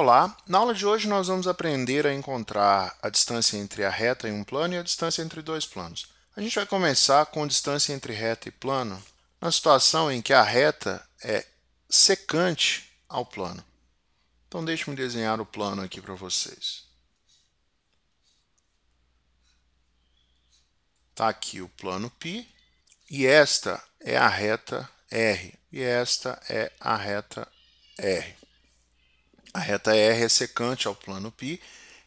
Olá, na aula de hoje nós vamos aprender a encontrar a distância entre a reta e um plano e a distância entre dois planos. A gente vai começar com a distância entre reta e plano na situação em que a reta é secante ao plano. Então deixe-me desenhar o plano aqui para vocês. Está aqui o plano π e esta é a reta R e esta é a reta R. A reta R é secante ao plano π,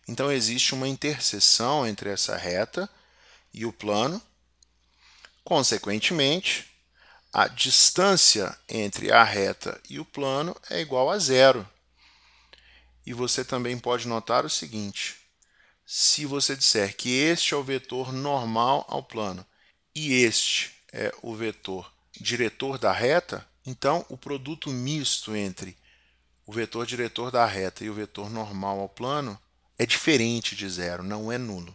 então existe uma interseção entre essa reta e o plano. Consequentemente, a distância entre a reta e o plano é igual a zero. E você também pode notar o seguinte: se você disser que este é o vetor normal ao plano e este é o vetor diretor da reta, então o produto misto entre o vetor diretor da reta e o vetor normal ao plano é diferente de zero, não é nulo.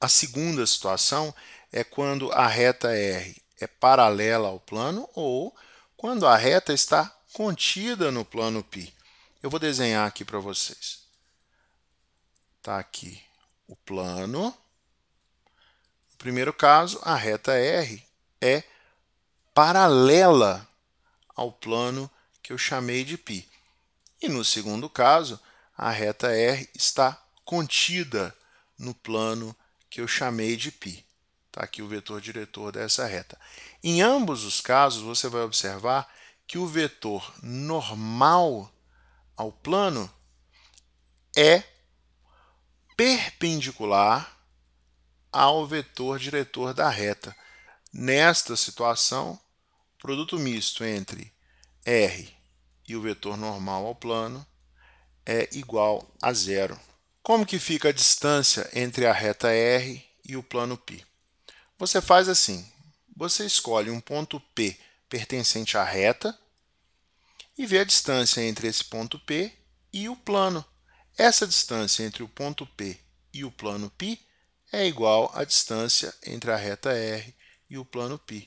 A segunda situação é quando a reta R é paralela ao plano ou quando a reta está contida no plano π. Eu vou desenhar aqui para vocês. Está aqui o plano. No primeiro caso, a reta R é paralela ao plano que eu chamei de π. E no segundo caso, a reta R está contida no plano que eu chamei de π. Está aqui o vetor diretor dessa reta. Em ambos os casos, você vai observar que o vetor normal ao plano é perpendicular ao vetor diretor da reta. Nesta situação, produto misto entre R e o vetor normal ao plano é igual a zero. Como que fica a distância entre a reta R e o plano π? Você faz assim, você escolhe um ponto P pertencente à reta e vê a distância entre esse ponto P e o plano. Essa distância entre o ponto P e o plano π é igual à distância entre a reta R e o plano π.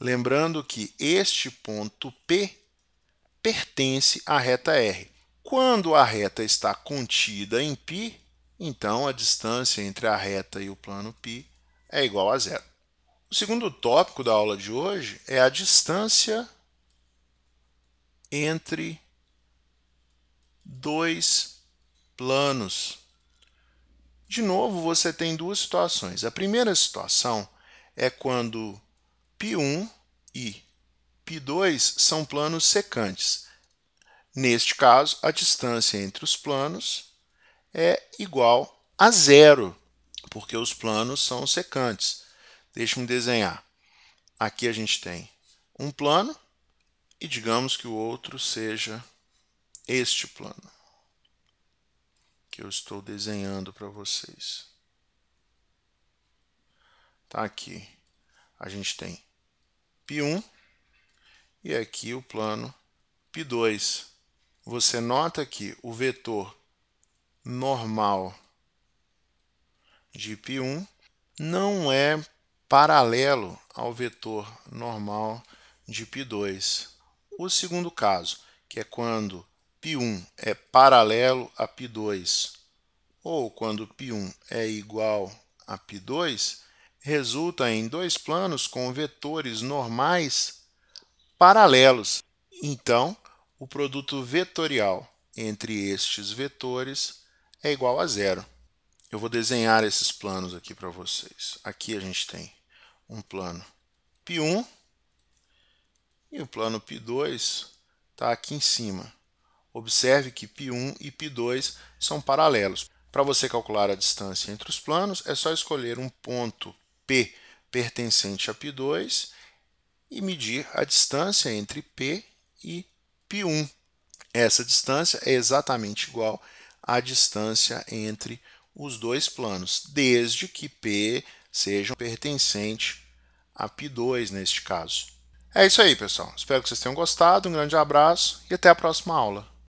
Lembrando que este ponto P pertence à reta R. Quando a reta está contida em π, então a distância entre a reta e o plano π é igual a zero. O segundo tópico da aula de hoje é a distância entre dois planos. De novo, você tem duas situações. A primeira situação é quando π1 e P2 são planos secantes. Neste caso, a distância entre os planos é igual a zero, porque os planos são secantes. Deixe-me desenhar. Aqui a gente tem um plano e digamos que o outro seja este plano que eu estou desenhando para vocês. Tá aqui. A gente tem P1 e aqui o plano π 2 Você nota que o vetor normal de π 1 não é paralelo ao vetor normal de π 2 O segundo caso, que é quando π 1 é paralelo a π 2 ou quando π 1 é igual a π 2 resulta em dois planos com vetores normais paralelos. Então, o produto vetorial entre estes vetores é igual a zero. Eu vou desenhar esses planos aqui para vocês. Aqui a gente tem um plano P1 e o plano P2 está aqui em cima. Observe que P1 e P2 são paralelos. Para você calcular a distância entre os planos, é só escolher um ponto P pertencente a P2 e medir a distância entre P e π1. Essa distância é exatamente igual à distância entre os dois planos, desde que P seja pertencente a π2 neste caso. É isso aí, pessoal. Espero que vocês tenham gostado. Um grande abraço e até a próxima aula.